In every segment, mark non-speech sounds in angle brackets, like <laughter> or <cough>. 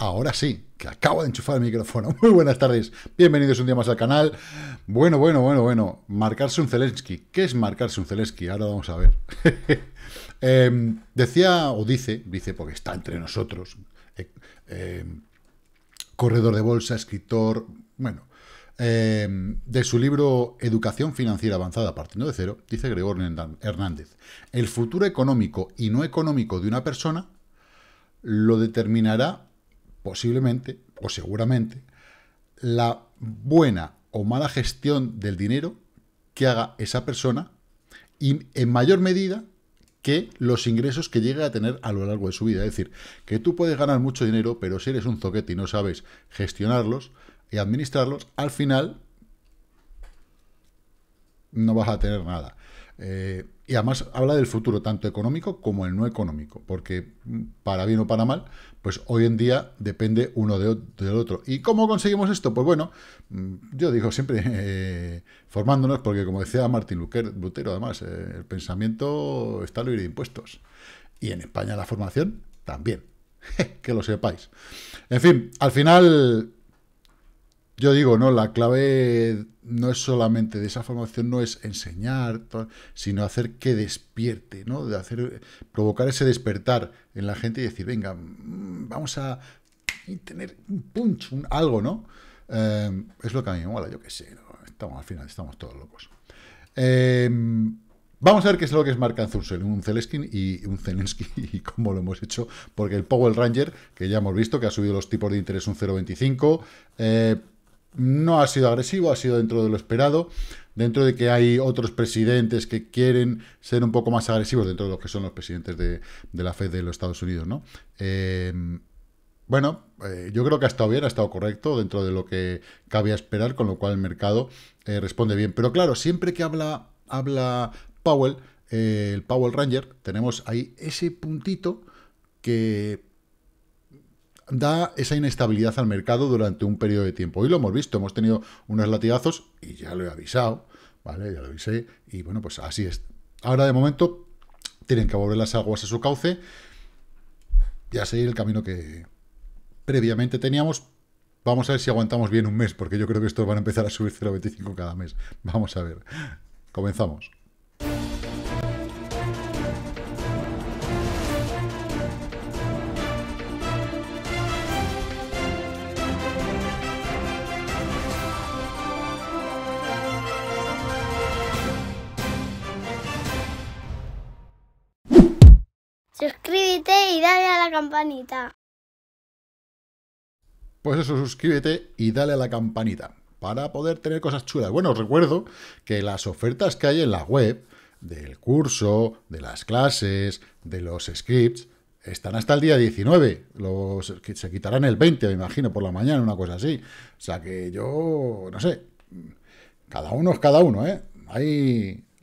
Ahora sí, que acabo de enchufar el micrófono. <laughs> Muy buenas tardes, bienvenidos un día más al canal. Bueno, bueno, bueno, bueno, marcarse un Zelensky. ¿Qué es marcarse un Zelensky? Ahora vamos a ver. <laughs> Em, decía, o dice, dice porque está entre nosotros, eh, em, corredor de bolsa, escritor, bueno, em, de su libro Educación Financiera Avanzada partiendo de cero, dice Gregor Hernández, el futuro económico y no económico de una persona lo determinará posiblemente o seguramente la buena o mala gestión del dinero que haga esa persona y en mayor medida que los ingresos que llegue a tener a lo largo de su vida. Es decir, que tú puedes ganar mucho dinero, pero si eres un zoquete y no sabes gestionarlos y administrarlos, al final no vas a tener nada. Eh, y además habla del futuro, tanto económico como el no económico, porque mm, para bien o para mal, pues hoy en día depende uno del otro. ¿Y cómo conseguimos esto? Pues bueno, mm, yo digo siempre <laughs> eh, formándonos, porque como decía Martín Lutero, además, eh, el pensamiento está libre de impuestos. Y en España la formación también, <laughs> que lo sepáis. En fin, al final yo digo, no, la clave no es solamente de esa formación, no es enseñar, sino hacer que despierte, ¿no? De hacer, provocar ese despertar en la gente y decir, venga, mm, vamos a tener un punch, algo, ¿no? Em, es lo que a mí me mola, yo qué sé. Estamos, al final estamos todos locos. Em, vamos a ver qué es lo que es Mark un Zelensky y un Zelensky <laughs> y cómo lo hemos hecho, porque el Power Ranger, que ya hemos visto, que ha subido los tipos de interés un 0,25, eh, no ha sido agresivo, ha sido dentro de lo esperado, dentro de que hay otros presidentes que quieren ser un poco más agresivos, dentro de lo que son los presidentes de, la Fed de los Estados Unidos, ¿no? Eh, bueno, eh, yo creo que ha estado bien, ha estado correcto dentro de lo que cabía esperar, con lo cual el mercado eh, responde bien. Pero claro, siempre que habla, habla Powell, el Powell Ranger, tenemos ahí ese puntito que da esa inestabilidad al mercado durante un periodo de tiempo. y lo hemos visto, hemos tenido unos latigazos y ya lo he avisado, ¿vale? Ya lo avisé y bueno, pues así es. Ahora de momento tienen que volver las aguas a su cauce y a seguir el camino que previamente teníamos. Vamos a ver si aguantamos bien un mes, porque yo creo que estos van a empezar a subir 0,25 cada mes. Vamos a ver. Comenzamos. campanita. Pues eso, suscríbete y dale a la campanita para poder tener cosas chulas. Bueno, os recuerdo que las ofertas que hay en la web del curso, de las clases, de los scripts, están hasta el día 19. se quitarán el 20, me imagino, por la mañana, una cosa así. O sea que yo, no sé, cada uno es cada uno, ¿eh?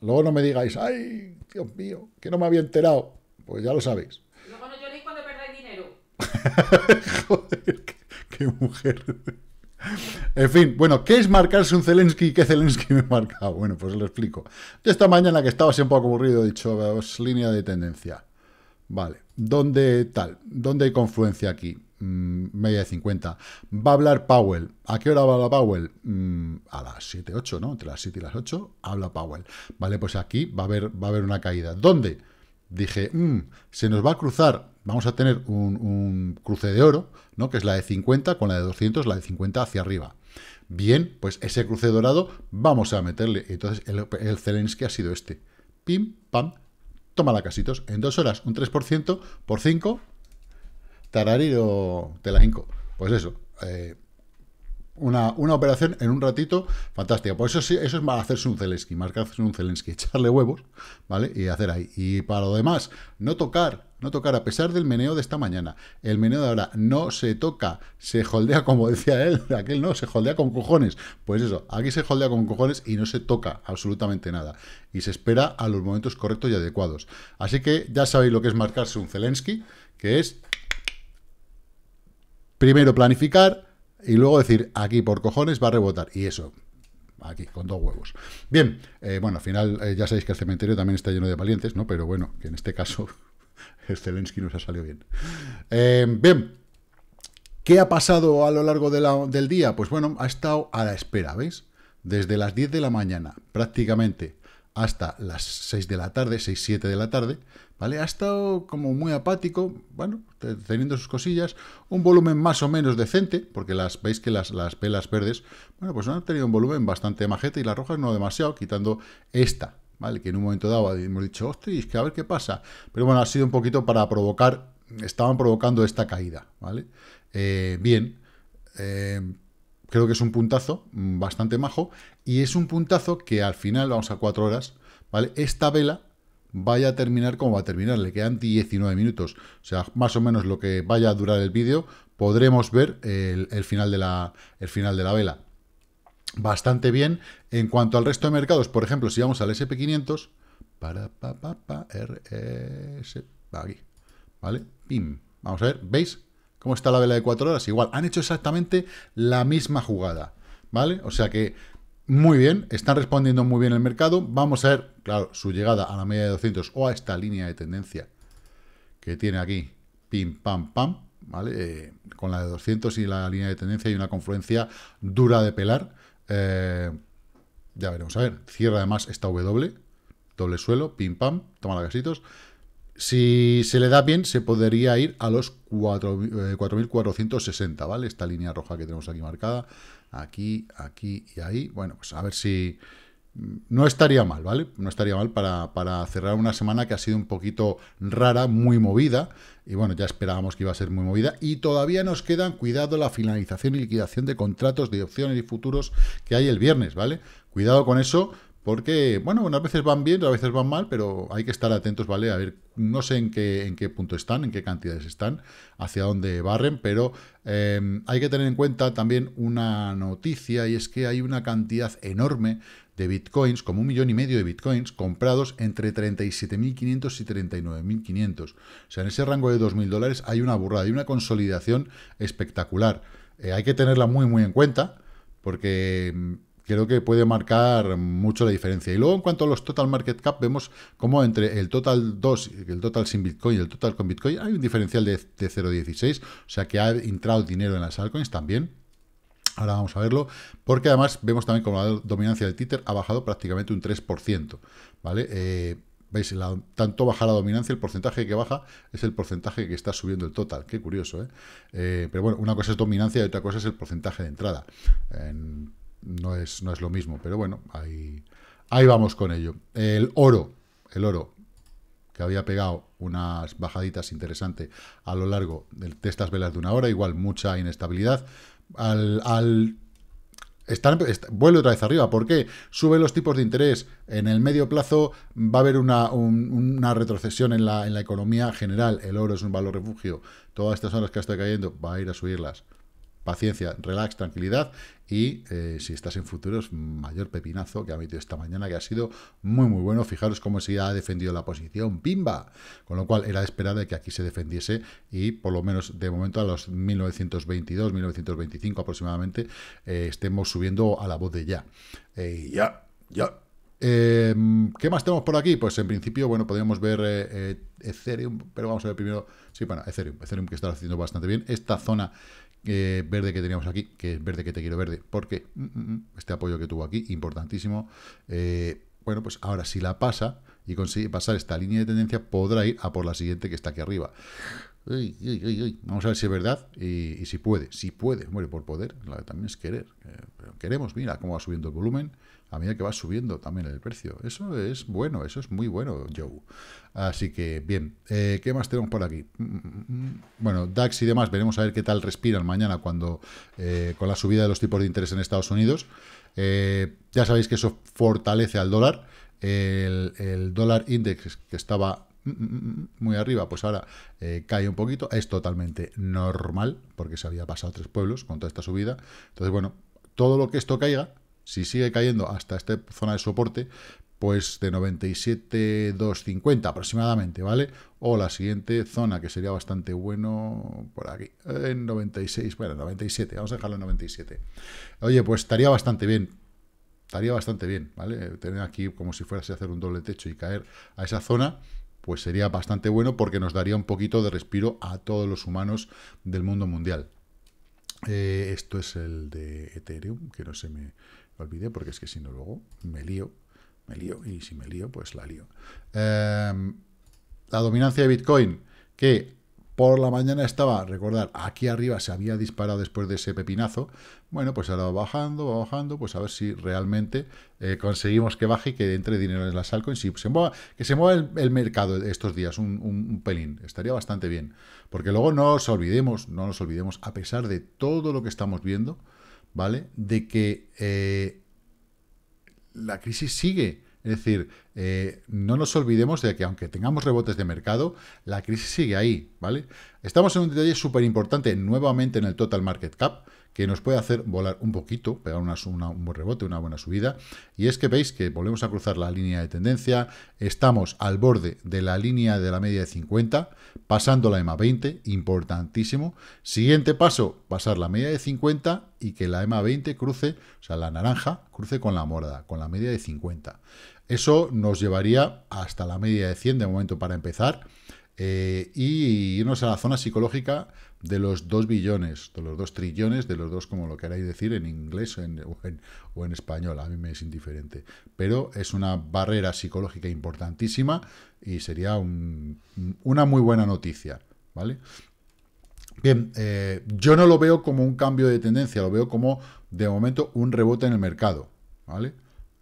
luego no me digáis, ay, Dios mío, que no me había enterado. Pues ya lo sabéis. <laughs> Joder, qué, mujer. En fin, bueno, ¿qué es marcarse un Zelensky qué Zelensky me marca? Ah, bueno, pues lo explico. Yo esta mañana que estaba así un poco aburrido, he dicho, es línea de tendencia. Vale, ¿dónde tal? ¿Dónde hay confluencia aquí? Mm, media de 50. Va a hablar Powell. ¿A qué hora va hablar Powell? Mm, a las 7, 8, ¿no? Entre las 7 y las 8 habla Powell. Vale, pues aquí va a haber, va a haber una caída. ¿Dónde? Dije, mm, se nos va a cruzar vamos a tener un, cruce de oro, ¿no? que es la de 50 con la de 200, la de 50 hacia arriba. Bien, pues ese cruce dorado vamos a meterle. Entonces el, el Zelensky ha sido este. Pim, pam, toma la casitos. En dos horas un 3% por 5. Tarariro, te la Pues eso. Eh, una, operación en un ratito fantástica. Por eso sí, eso es para hacerse un Zelensky, marcarse un Zelensky, <laughs> echarle huevos, ¿vale? Y hacer ahí. Y para lo demás, no tocar, no tocar, a pesar del meneo de esta mañana. El meneo de ahora no se toca, se holdea como decía él, <laughs> aquel no, se holdea con cojones. Pues eso, aquí se holdea con cojones y no se toca absolutamente nada. Y se espera a los momentos correctos y adecuados. Así que ya sabéis lo que es marcarse un Zelensky, que es primero planificar, y luego decir, aquí por cojones va a rebotar. Y eso, aquí, con dos huevos. Bien, eh, bueno, al final eh, ya sabéis que el cementerio también está lleno de valientes, ¿no? Pero bueno, que en este caso <laughs> Zelensky nos ha salido bien. Eh, bien, ¿qué ha pasado a lo largo del día? Pues bueno, ha estado a la espera, ¿veis? Desde las 10 de la mañana, prácticamente, hasta las 6 de la tarde, 6, 7 de la tarde, ¿vale? Ha estado como muy apático, bueno, teniendo sus cosillas, un volumen más o menos decente, porque las veis que las, las verdes, bueno, pues han tenido un volumen bastante majete y las rojas no demasiado, quitando esta, ¿vale? Que en un momento dado hemos dicho, ostras, que a ver qué pasa. Pero bueno, ha sido un poquito para provocar, estaban provocando esta caída, ¿vale? Eh, bien, eh, creo que es un puntazo mm, bastante majo y es un puntazo que al final, vamos a cuatro horas, ¿vale? Esta vela vaya a terminar como va a terminar, le quedan 19 minutos, o sea, más o menos lo que vaya a durar el vídeo, podremos ver el, final de la, el final de la vela. Bastante bien. En cuanto al resto de mercados, por ejemplo, si vamos al SP500, para, pa, pa, RS, aquí, ¿vale? Pim. Vamos a ver, ¿veis? ¿Cómo está la vela de 4 horas? Igual, han hecho exactamente la misma jugada, ¿vale? O sea que muy bien, están respondiendo muy bien el mercado. Vamos a ver, claro, su llegada a la media de 200 o a esta línea de tendencia que tiene aquí, pim, pam, pam, ¿vale? Eh, con la de 200 y la línea de tendencia y una confluencia dura de pelar. Eh, ya veremos, a ver, cierra además esta W, doble suelo, pim, pam, toma la casitos si se le da bien, se podría ir a los 4.460, eh, ¿vale? Esta línea roja que tenemos aquí marcada, aquí, aquí y ahí. Bueno, pues a ver si... Mm, no estaría mal, ¿vale? No estaría mal para, para cerrar una semana que ha sido un poquito rara, muy movida. Y bueno, ya esperábamos que iba a ser muy movida. Y todavía nos quedan, cuidado, la finalización y liquidación de contratos de opciones y futuros que hay el viernes, ¿vale? Cuidado con eso, porque, bueno, unas veces van bien, otras veces van mal, pero hay que estar atentos, ¿vale? A ver, no sé en qué, en qué punto están, en qué cantidades están, hacia dónde barren, pero em, hay que tener en cuenta también una noticia y es que hay una cantidad enorme de bitcoins, como un millón y medio de bitcoins, comprados entre 37.500 y 39.500. O sea, en ese rango de 2.000 dólares hay una burrada, y una consolidación espectacular. Eh, hay que tenerla muy, muy en cuenta, porque creo que puede marcar mucho la diferencia. Y luego en cuanto a los total market cap, vemos como entre el total 2, el total sin Bitcoin y el total con Bitcoin hay un diferencial de, 0,16, o sea que ha entrado dinero en las altcoins también. Ahora vamos a verlo, porque además vemos también como la dominancia de títer ha bajado prácticamente un 3%, ¿vale? Eh, ¿Veis? tanto baja la dominancia, el porcentaje que baja es el porcentaje que está subiendo el total. Qué curioso, ¿eh? eh pero bueno, una cosa es dominancia y otra cosa es el porcentaje de entrada no es, no es lo mismo, pero bueno, ahí, ahí vamos con ello. El oro, el oro, que había pegado unas bajaditas interesantes a lo largo de, estas velas de una hora, igual mucha inestabilidad. Al, al vuelve otra vez arriba. ¿Por qué? Sube los tipos de interés. En el medio plazo va a haber una, una retrocesión en la, en la, economía general. El oro es un valor refugio. Todas estas horas que está cayendo va a ir a subirlas paciencia, relax, tranquilidad y eh, si estás en futuros, mayor pepinazo que ha metido esta mañana, que ha sido muy muy bueno. Fijaros cómo se ha defendido la posición, bimba, Con lo cual era esperado de que aquí se defendiese y por lo menos de momento a los 1922, 1925 aproximadamente eh, estemos subiendo a la voz de ya. Eh, ya, ya. Em, ¿Qué más tenemos por aquí? Pues en principio, bueno, podríamos ver Ethereum, pero vamos a ver primero, sí, bueno, Ethereum, Ethereum que está haciendo bastante bien. Esta zona eh, verde que teníamos aquí, que es verde que te quiero verde, porque mm, mm, este apoyo que tuvo aquí, importantísimo, eh, bueno, pues ahora si la pasa y consigue pasar esta línea de tendencia, podrá ir a por la siguiente que está aquí arriba. Vamos a ver si es verdad y, si puede. Si puede, muere por poder, la, también es querer. Eh, queremos, mira cómo va subiendo el volumen a medida que va subiendo también el precio. Eso es bueno, eso es muy bueno, Joe. Así que, bien, eh, ¿qué más tenemos por aquí? Mm, mm, mm, bueno, DAX y demás, veremos a ver qué tal respiran mañana cuando eh, con la subida de los tipos de interés en Estados Unidos. ya sabéis que eso fortalece al dólar. El, el dólar index que estaba Mm, mm, mm, muy arriba, pues ahora eh, cae un poquito, es totalmente normal, porque se había pasado tres pueblos con toda esta subida, entonces bueno, todo lo que esto caiga, si sigue cayendo hasta esta zona de soporte, pues de 97,250 aproximadamente, ¿vale? O la siguiente zona, que sería bastante bueno por aquí, en 96, bueno, 97, vamos a dejarlo en 97. Oye, pues estaría bastante bien, estaría bastante bien, ¿vale? Eh, tener aquí como si fuese a hacer un doble techo y caer a esa zona, pues sería bastante bueno porque nos daría un poquito de respiro a todos los humanos del mundo mundial. Eh, esto es el de Ethereum, que no se me olvide, porque es que si no luego me lío, me lío, y si me lío, pues la lío. Em, la dominancia de Bitcoin, que por la mañana estaba, recordar, aquí arriba se había disparado después de ese pepinazo. Bueno, pues ahora va bajando, va bajando, pues a ver si realmente eh, conseguimos que baje y que entre dinero en la altcoins y se que se mueva el, mercado estos días un, pelín. Estaría bastante bien. Porque luego no nos olvidemos, no nos olvidemos, a pesar de todo lo que estamos viendo, ¿vale? De que eh, la crisis sigue es decir, eh, no nos olvidemos de que aunque tengamos rebotes de mercado, la crisis sigue ahí, ¿vale? Estamos en un detalle súper importante nuevamente en el total market cap, que nos puede hacer volar un poquito, pegar un buen rebote, una buena subida, y es que veis que volvemos a cruzar la línea de tendencia, estamos al borde de la línea de la media de 50, pasando la EMA 20, importantísimo. Siguiente paso, pasar la media de 50 y que la EMA 20 cruce, o sea, la naranja cruce con la morada, con la media de 50. Eso nos llevaría hasta la media de 100 de momento para empezar eh, y irnos a la zona psicológica de los 2 billones, de los 2 trillones, de los 2 como lo queráis decir en inglés o, en, español, a mí me es indiferente. Pero es una barrera psicológica importantísima y sería una muy buena noticia, ¿vale? Bien, eh, yo no lo veo como un cambio de tendencia, lo veo como de momento un rebote en el mercado, ¿vale?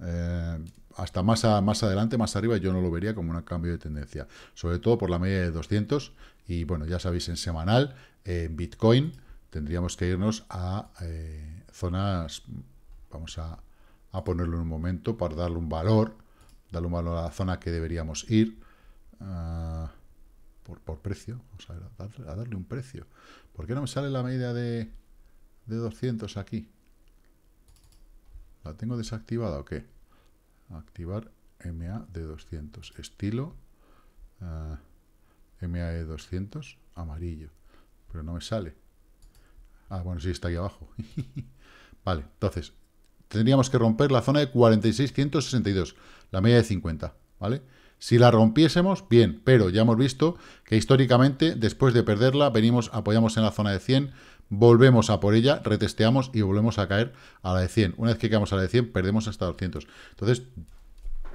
Eh, hasta más, a, más adelante, más arriba, yo no lo vería como un cambio de tendencia. Sobre todo por la media de 200. Y bueno, ya sabéis, en semanal, en Bitcoin, tendríamos que irnos a eh, zonas, vamos a, ponerlo en un momento para darle un valor, darle un valor a la zona que deberíamos ir ah, por, precio. Vamos a, darle, un precio. ¿Por qué no me sale la media de, de 200 aquí? ¿La tengo desactivada o qué? activar MA de 200, estilo MA de 200 amarillo, pero no me sale. Ah, bueno, sí, está aquí abajo. <laughs> vale, entonces, tendríamos que romper la zona de 4662, la media de 50, ¿vale? Si la rompiésemos, bien, pero ya hemos visto que históricamente, después de perderla, venimos, apoyamos en la zona de 100, volvemos a por ella, retesteamos y volvemos a caer a la de 100. Una vez que caemos a la de 100, perdemos hasta 200. Entonces,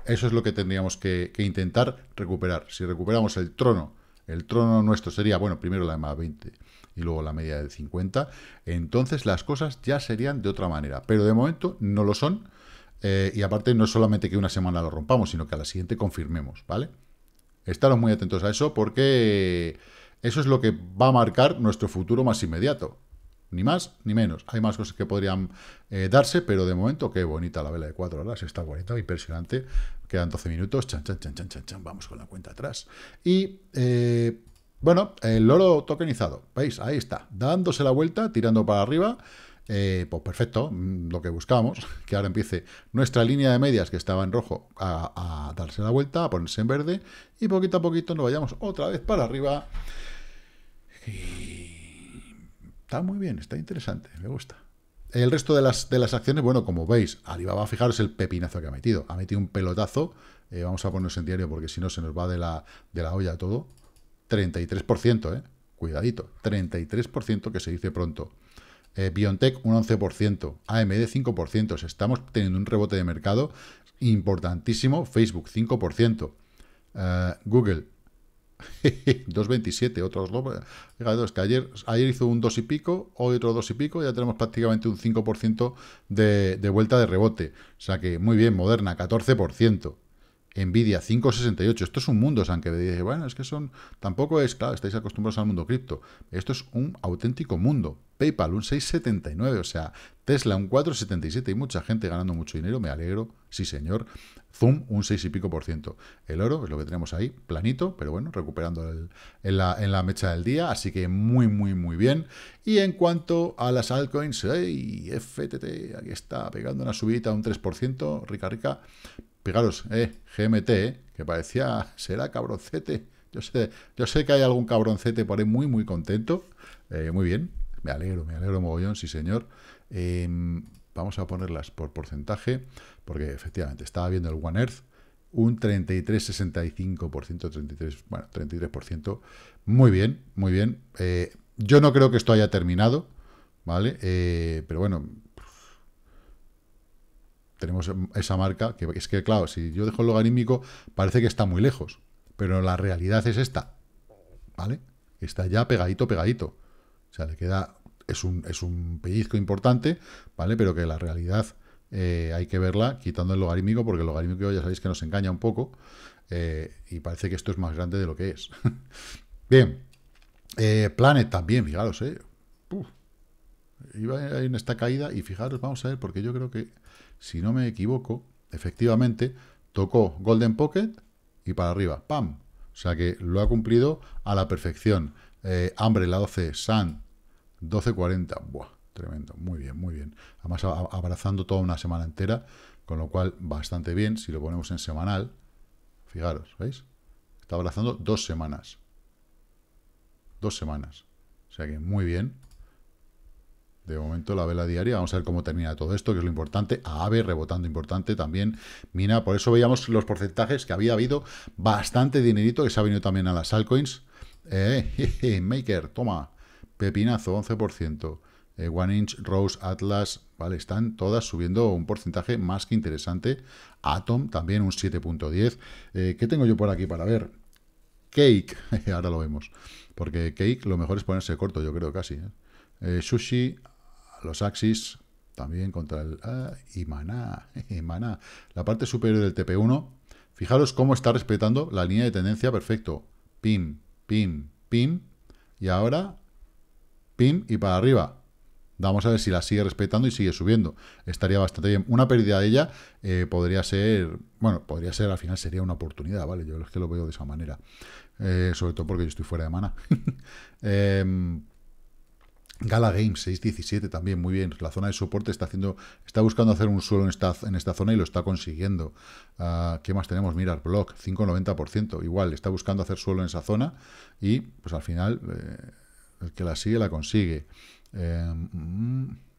eso es lo que tendríamos que, intentar recuperar. Si recuperamos el trono, el trono nuestro sería, bueno, primero la de más 20 y luego la media de 50, entonces las cosas ya serían de otra manera. Pero de momento no lo son. Eh, y aparte, no es solamente que una semana lo rompamos, sino que a la siguiente confirmemos, ¿vale? Estaros muy atentos a eso porque eso es lo que va a marcar nuestro futuro más inmediato. Ni más ni menos. Hay más cosas que podrían eh, darse, pero de momento, qué bonita la vela de 4 horas. Está bonita, impresionante. Quedan 12 minutos. Chan, chan, chan, chan, chan, Vamos con la cuenta atrás. Y, eh, bueno, el loro tokenizado. ¿Veis? Ahí está. Dándose la vuelta, tirando para arriba. Eh, pues perfecto, mm, lo que buscamos, <laughs> que ahora empiece nuestra línea de medias que estaba en rojo a, a, darse la vuelta, a ponerse en verde y poquito a poquito nos vayamos otra vez para arriba. Y Está muy bien, está interesante, me gusta. El resto de las, de las acciones, bueno, como veis, a fijaros el pepinazo que ha metido. Ha metido un pelotazo, eh, vamos a ponernos en diario porque si no se nos va de la, olla todo. 33%, ¿eh? Cuidadito, 33% que se dice pronto. Eh, BioNTech un 11%, AMD 5%, estamos teniendo un rebote de mercado importantísimo, Facebook 5%, eh, Google 2.27, <laughs> otros dos. Es que ayer, ayer hizo un 2 y pico, hoy otro 2 y pico, ya tenemos prácticamente un 5% de, de vuelta de rebote. O sea que muy bien, Moderna, 14%. Nvidia 568, esto es un mundo, aunque dice, bueno, es que son, tampoco es, claro, estáis acostumbrados al mundo cripto, esto es un auténtico mundo, PayPal un 6,79, o sea, Tesla un 4,77 y mucha gente ganando mucho dinero, me alegro, sí señor, Zoom un 6 y pico por ciento, el oro es lo que tenemos ahí, planito, pero bueno, recuperando en, la, mecha del día, así que muy, muy, muy bien, y en cuanto a las altcoins, ¡ay! FTT, aquí está, pegando una subida un 3%, rica, rica, Fijaros, eh, GMT, eh, que parecía, será cabroncete. Yo sé, yo sé que hay algún cabroncete por ahí muy, muy contento. Eh, muy bien, me alegro, me alegro mogollón, sí señor. Em, vamos a ponerlas por porcentaje, porque efectivamente estaba viendo el One Earth, un 33,65%, 33%, bueno, 33%. Muy bien, muy bien. yo no creo que esto haya terminado, ¿vale? pero bueno, tenemos esa marca, que es que, claro, si yo dejo el logarítmico, parece que está muy lejos, pero la realidad es esta, ¿vale? Está ya pegadito, pegadito. O sea, le queda, es un, pellizco importante, ¿vale? Pero que la realidad eh, hay que verla quitando el logarítmico, porque el logarítmico ya sabéis que nos engaña un poco, eh, y parece que esto es más grande de lo que es. <laughs> Bien, eh, Planet también, fijaros, ¿eh? Iba en esta caída y fijaros, vamos a ver, porque yo creo que si no me equivoco, efectivamente, tocó Golden Pocket y para arriba, ¡pam! O sea que lo ha cumplido a la perfección. hambre, eh, la 12, San, 12.40, ¡buah! Tremendo, muy bien, muy bien. Además, abrazando toda una semana entera, con lo cual bastante bien. Si lo ponemos en semanal, fijaros, ¿veis? Está abrazando dos semanas. Dos semanas. O sea que muy bien de momento la vela diaria. Vamos a ver cómo termina todo esto, que es lo importante. A AVE rebotando importante también. Mina, por eso veíamos los porcentajes que había habido bastante dinerito que se ha venido también a las altcoins. Eh, <laughs> Maker, toma. Pepinazo, 11%. Eh, One Inch, Rose, Atlas, vale, están todas subiendo un porcentaje más que interesante. Atom también un 7.10. Eh, ¿Qué tengo yo por aquí para ver? Cake, <laughs> ahora lo vemos. Porque Cake lo mejor es ponerse corto, yo creo casi. ¿eh? sushi, los Axis, también contra el... Ah, y maná, <laughs> y maná. La parte superior del TP1, fijaros cómo está respetando la línea de tendencia, perfecto. Pim, pim, pim. Y ahora, pim y para arriba. Vamos a ver si la sigue respetando y sigue subiendo. Estaría bastante bien. Una pérdida de ella eh, podría ser, bueno, podría ser, al final sería una oportunidad, ¿vale? Yo es que lo veo de esa manera. Eh, sobre todo porque yo estoy fuera de mana. <laughs> Em, Gala Games 617 también, muy bien. La zona de soporte está haciendo, está buscando hacer un suelo en esta, en esta zona y lo está consiguiendo. Ah, ¿Qué más tenemos? Mirar, Block, 5,90%. Igual, está buscando hacer suelo en esa zona y pues al final eh, el que la sigue la consigue. Eh,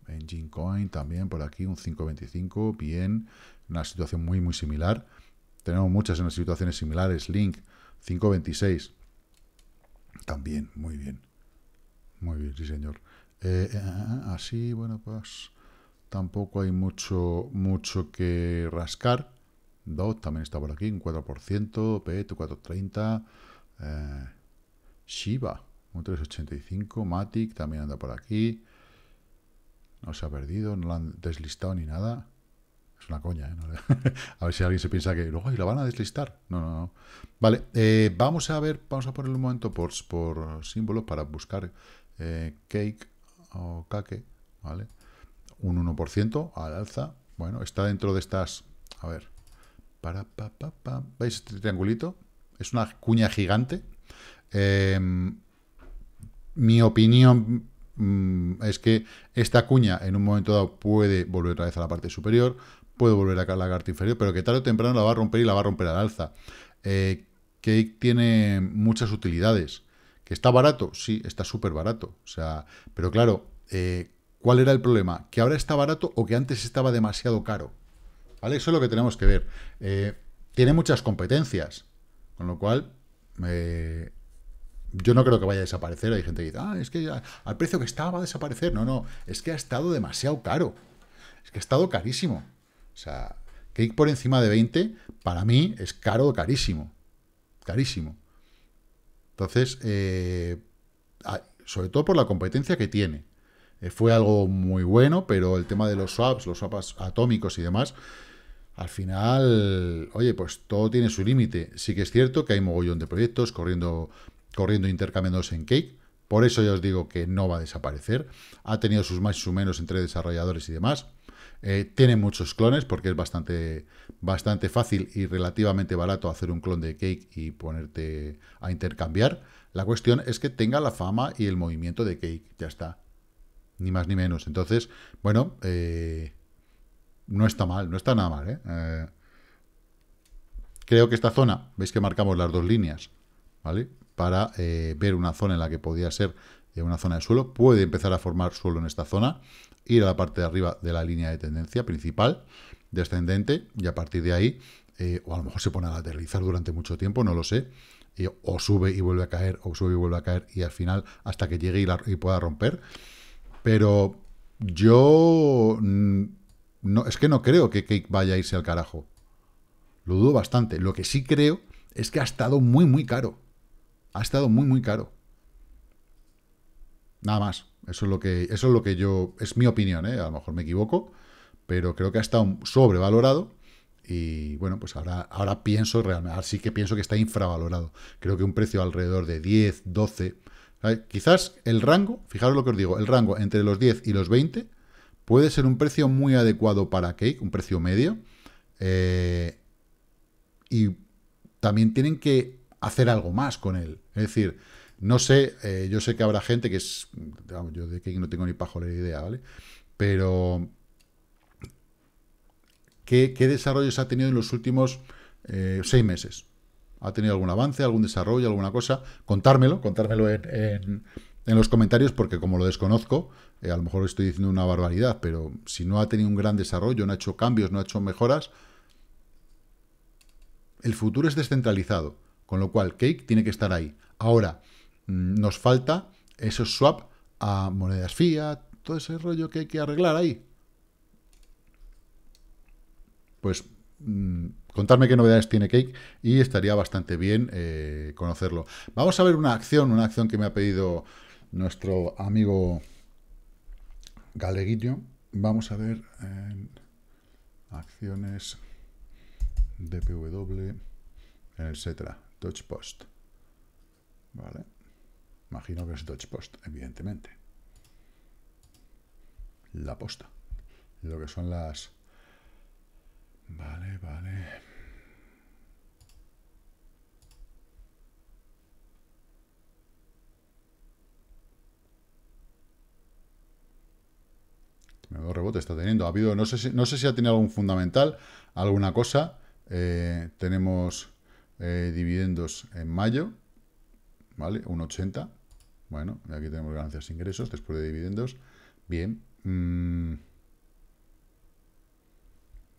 Engine Coin también por aquí, un 5,25, bien. Una situación muy, muy similar. Tenemos muchas en las situaciones similares. Link, 5,26. También, muy bien. Muy bien, sí señor. Eh, eh, ah, ah, ah, así, bueno, pues tampoco hay mucho, mucho que rascar. DOT también está por aquí, un 4%, PET 430, eh, Shiba un 385, Matic también anda por aquí. No se ha perdido, no lo han deslistado ni nada. Es una coña, ¿eh? <laughs> a ver si alguien se piensa que luego la van a deslistar. No, no, no. Vale, eh, vamos a ver, vamos a poner un momento por, por símbolos para buscar eh, cake o Cake, ¿vale? Un 1% al alza. Bueno, está dentro de estas... A ver. Para, pa, ¿Veis este triangulito? Es una cuña gigante. Em, mi opinión mm, es que esta cuña en un momento dado puede volver otra vez a la parte superior, puede volver a la parte inferior, pero que tarde o temprano la va a romper y la va a romper al alza. Eh, cake tiene muchas utilidades está barato? Sí, está súper barato. O sea, pero claro, eh, ¿cuál era el problema? ¿Que ahora está barato o que antes estaba demasiado caro? ¿Vale? Eso es lo que tenemos que ver. Eh, tiene muchas competencias, con lo cual eh, yo no creo que vaya a desaparecer. Hay gente que dice, ah, es que al precio que estaba va a desaparecer. No, no, es que ha estado demasiado caro. Es que ha estado carísimo. O sea, cake por encima de 20, para mí es caro, carísimo. Carísimo. Entonces, eh, ah, sobre todo por la competencia que tiene. Eh, fue algo muy bueno, pero el tema de los swaps, los swaps atómicos y demás, al final, oye, pues todo tiene su límite. Sí que es cierto que hay mogollón de proyectos corriendo, corriendo intercambiándose en Cake. Por eso ya os digo que no va a desaparecer. Ha tenido sus más y sus menos entre desarrolladores y demás. Eh, tiene muchos clones porque es bastante, bastante fácil y relativamente barato hacer un clon de Cake y ponerte a intercambiar. La cuestión es que tenga la fama y el movimiento de Cake, ya está. Ni más ni menos. Entonces, bueno, eh, no está mal, no está nada mal. ¿eh? creo que esta zona, veis que marcamos las dos líneas, ¿vale? Para ver una zona en la que podría ser una zona de suelo. Puede empezar a formar suelo en esta zona ir a la parte de arriba de la línea de tendencia principal, descendente, y a partir de ahí, eh, o a lo mejor se pone a lateralizar durante mucho tiempo, no lo sé, eh, o sube y vuelve a caer, o sube y vuelve a caer, y al final hasta que llegue y, pueda romper. Pero yo mm, no, es que no creo que Cake vaya a irse al carajo. Lo dudo bastante. Lo que sí creo es que ha estado muy, muy caro. Ha estado muy, muy caro. Nada más. Eso es lo que, eso es lo que yo. Es mi opinión, ¿eh? a lo mejor me equivoco, pero creo que ha estado sobrevalorado. Y bueno, pues ahora, ahora pienso realmente, ahora sí que pienso que está infravalorado. Creo que un precio alrededor de 10, 12. Quizás el rango, fijaros lo que os digo, el rango entre los 10 y los 20 puede ser un precio muy adecuado para Cake, un precio medio. Eh, y también tienen que hacer algo más con él. Es decir, no sé, eh, yo sé que habrá gente que es. yo de cake no tengo ni pajolera idea, ¿vale? Pero. ¿qué, desarrollos ha tenido en los últimos eh, seis meses? ¿Ha tenido algún avance, algún desarrollo, alguna cosa? Contármelo, contármelo en, los comentarios, porque como lo desconozco, eh, a lo mejor estoy diciendo una barbaridad, pero si no ha tenido un gran desarrollo, no ha hecho cambios, no ha hecho mejoras, el futuro es descentralizado, con lo cual Cake tiene que estar ahí. Ahora, Mm, nos falta esos swap a monedas fía todo ese rollo que hay que arreglar ahí. Pues mm, contarme qué novedades tiene Cake y estaría bastante bien eh, conocerlo. Vamos a ver una acción, una acción que me ha pedido nuestro amigo Galeguillo. Vamos a ver acciones DPW, etcétera, Touch Post. Vale. Imagino que es Dutch Post, evidentemente. La posta. Lo que son las... Vale, vale. Menudo este rebote está teniendo. Ha habido, no sé si, no sé si ha tenido algún fundamental, alguna cosa. Eh, tenemos eh, dividendos en mayo, ¿vale? Un 80. Bueno, aquí tenemos ganancias e ingresos después de dividendos. Bien. Mm.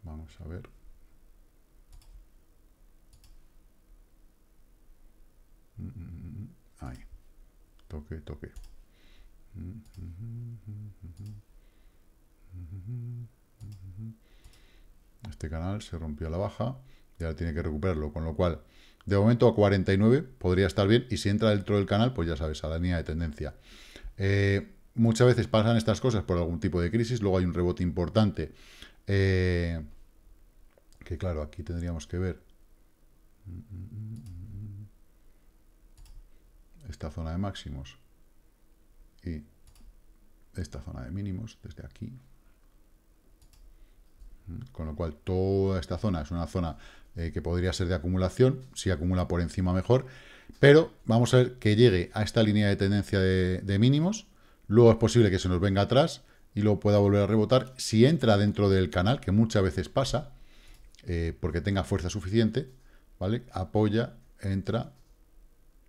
Vamos a ver. Mm, mm, Ahí. Toque, toque. Este canal se rompió a la baja y ahora tiene que recuperarlo, con lo cual de momento a 49 podría estar bien y si entra dentro del canal, pues ya sabes, a la línea de tendencia. Eh, muchas veces pasan estas cosas por algún tipo de crisis, luego hay un rebote importante. Eh, que claro, aquí tendríamos que ver. Esta zona de máximos y esta zona de mínimos desde aquí. Con lo cual, toda esta zona es una zona eh, que podría ser de acumulación, si acumula por encima mejor, pero vamos a ver que llegue a esta línea de tendencia de, mínimos, luego es posible que se nos venga atrás y luego pueda volver a rebotar si entra dentro del canal, que muchas veces pasa, eh, porque tenga fuerza suficiente, ¿vale? Apoya, entra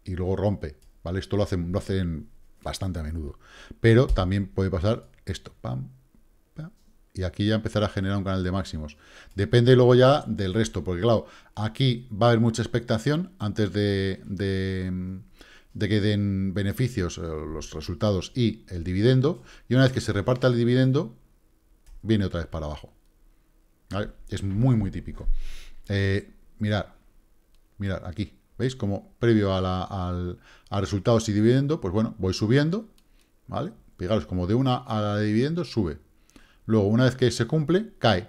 y luego rompe, ¿vale? Esto lo hacen, lo hacen bastante a menudo, pero también puede pasar esto, pam, y aquí ya empezará a generar un canal de máximos. Depende luego ya del resto, porque claro, aquí va a haber mucha expectación antes de, que den beneficios, eh, los resultados y el dividendo, y una vez que se reparta el dividendo, viene otra vez para abajo. Es muy, muy típico. mirar, eh, mirar aquí, ¿veis? Como previo a, al, resultados y dividendo, pues bueno, voy subiendo, ¿vale? Fijaros, como de una a la de dividendo sube, Luego, una vez que se cumple, cae.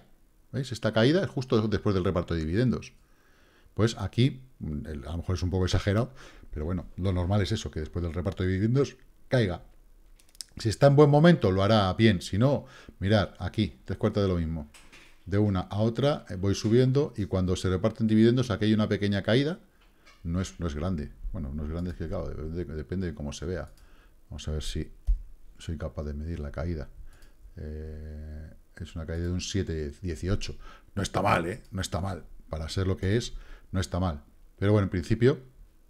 ¿Veis? Esta caída es justo después del reparto de dividendos. Pues aquí, mm, a lo mejor es un poco exagerado, pero bueno, lo normal es eso, que después del reparto de dividendos caiga. Si está en buen momento, lo hará bien. Si no, mirad, aquí, tres cuartas de lo mismo. De una a otra eh, voy subiendo y cuando se reparten dividendos, aquí hay una pequeña caída. No es, no es grande. Bueno, no es grande, es que claro, depende, depende de cómo se vea. Vamos a ver si soy capaz de medir la caída. Eh, es una caída de un 7,18. No está mal, ¿eh? No está mal. Para ser lo que es, no está mal. Pero bueno, en principio,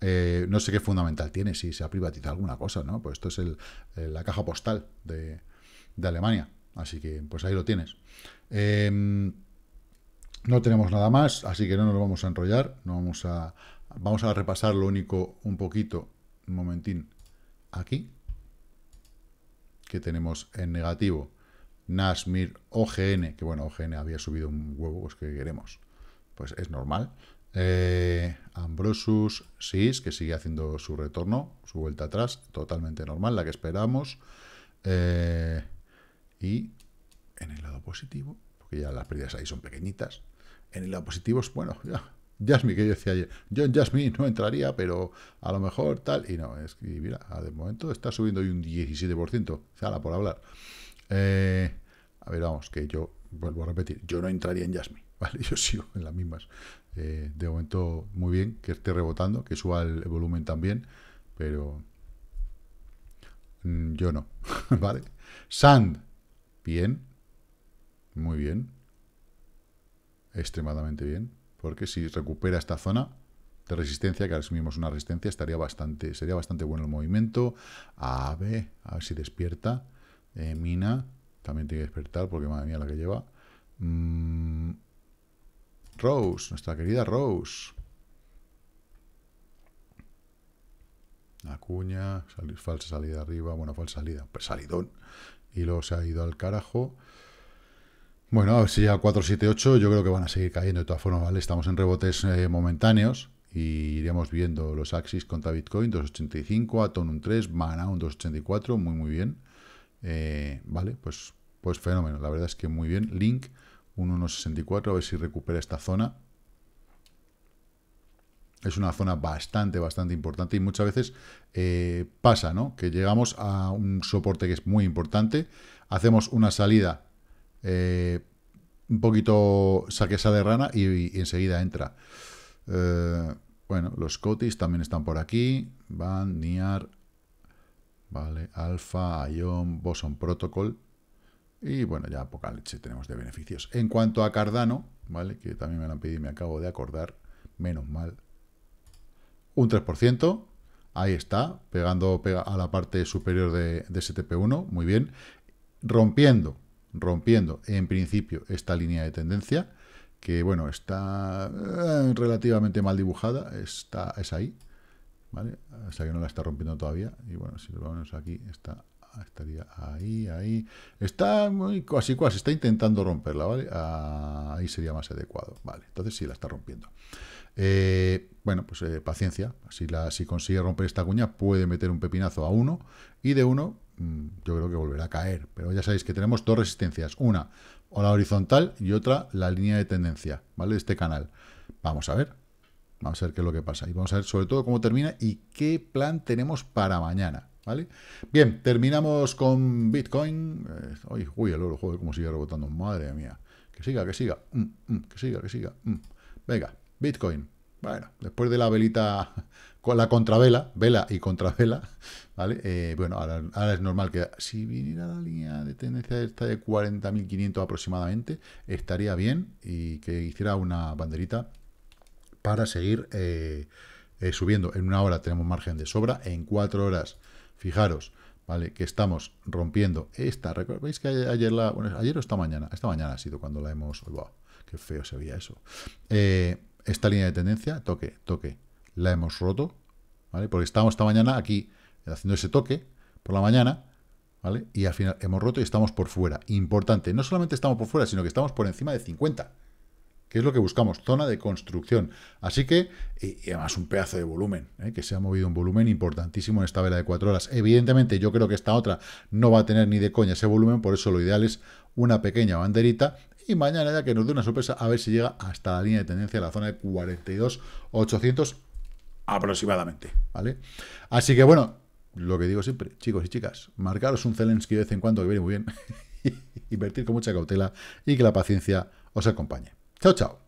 eh, no sé qué fundamental tiene, si se ha privatizado alguna cosa, ¿no? Pues esto es la caja postal de, Alemania. Así que, pues ahí lo tienes. Em, no tenemos nada más, así que no nos vamos a enrollar. No vamos a, vamos a repasar lo único un poquito, un momentín, aquí. Que tenemos en negativo Nasmir OGN, que bueno, OGN había subido un huevo, pues que queremos, pues es normal. Eh, Ambrosus, SIS, que sigue haciendo su retorno, su vuelta atrás, totalmente normal, la que esperamos. Eh, y en el lado positivo, porque ya las pérdidas ahí son pequeñitas, en el lado positivo es, bueno, Jasmine, que yo decía ayer, yo en Jasmine no entraría, pero a lo mejor tal, y no, es que mira, de momento está subiendo hoy un 17%, o sea, por hablar. Eh, a ver, vamos, que yo vuelvo a repetir, yo no entraría en Jasmine, <laughs> ¿vale? Yo sigo en las mismas. Eh, de momento, muy bien, que esté rebotando, que suba el volumen también, pero mm, yo no, <laughs> ¿vale? Sand, bien, muy bien, extremadamente bien, porque si recupera esta zona de resistencia, que ahora mismo una resistencia, estaría bastante, sería bastante bueno el movimiento. A ver, a ver si despierta. Mina, también tiene que despertar porque madre mía la que lleva. Mm, Rose, nuestra querida Rose. Acuña, falsa salida arriba, buena falsa salida, pues salidón. Y luego se ha ido al carajo. Bueno, a ver si ya 478, yo creo que van a seguir cayendo de todas formas, ¿vale? Estamos en rebotes eh, momentáneos y iríamos viendo los Axis contra Bitcoin, 285, Atom un 3, Mana un 284, muy muy bien. Eh, vale, pues, pues fenómeno. La verdad es que muy bien. Link, 1.1.64, a ver si recupera esta zona. Es una zona bastante, bastante importante y muchas veces eh, pasa, ¿no? Que llegamos a un soporte que es muy importante, hacemos una salida eh, un poquito saquesa de rana y, enseguida entra. bueno, los cotis también están por aquí. Van, Niar, ¿vale? Alpha, ion, Boson Protocol y, bueno, ya poca leche tenemos de beneficios. En cuanto a Cardano, ¿vale? Que también me lo han pedido y me acabo de acordar, menos mal, un 3%, ahí está, pegando a la parte superior de, de STP1, muy bien, rompiendo, rompiendo en principio esta línea de tendencia, que bueno, está eh, relativamente mal dibujada, está, es ahí, ¿vale? O sea que no la está rompiendo todavía. Y bueno, si lo vemos aquí, está, estaría ahí, ahí. Está muy casi cual, está intentando romperla, ¿vale? Ah, ahí sería más adecuado, ¿vale? Entonces sí la está rompiendo. Eh, bueno, pues eh, paciencia. Si, la, si consigue romper esta cuña, puede meter un pepinazo a uno. Y de uno, mm, yo creo que volverá a caer. Pero ya sabéis que tenemos dos resistencias. Una, o la horizontal, y otra, la línea de tendencia, ¿vale? De este canal. Vamos a ver, Vamos a ver qué es lo que pasa. Y vamos a ver sobre todo cómo termina y qué plan tenemos para mañana. ¿Vale? Bien, terminamos con Bitcoin. Eh, uy, el oro, joder, cómo sigue rebotando. Madre mía. Que siga, que siga. Mm, mm, que siga, que siga. Mm. Venga, Bitcoin. Bueno, después de la velita, con la contravela, vela y contravela, ¿vale? Eh, bueno, ahora, es normal que si viniera la línea de tendencia esta de 40.500 aproximadamente, estaría bien y que hiciera una banderita para seguir eh, eh, subiendo. En una hora tenemos margen de sobra, en cuatro horas, fijaros, ¿vale? Que estamos rompiendo esta, ¿veis que ayer la, ayer o esta mañana? Esta mañana ha sido cuando la hemos, wow, qué feo se veía eso. Eh, esta línea de tendencia, toque, toque, la hemos roto, ¿vale? Porque estamos esta mañana aquí haciendo ese toque por la mañana, ¿vale? Y al final hemos roto y estamos por fuera. Importante, no solamente estamos por fuera, sino que estamos por encima de 50 que es lo que buscamos, zona de construcción. Así que, y, además un pedazo de volumen, ¿eh? que se ha movido un volumen importantísimo en esta vela de cuatro horas. Evidentemente, yo creo que esta otra no va a tener ni de coña ese volumen, por eso lo ideal es una pequeña banderita y mañana ya que nos dé una sorpresa a ver si llega hasta la línea de tendencia la zona de 42.800 aproximadamente, ¿vale? Así que bueno, lo que digo siempre, chicos y chicas, marcaros un Zelensky de vez en cuando que viene muy bien, <laughs> invertir con mucha cautela y que la paciencia os acompañe. Chao, chao.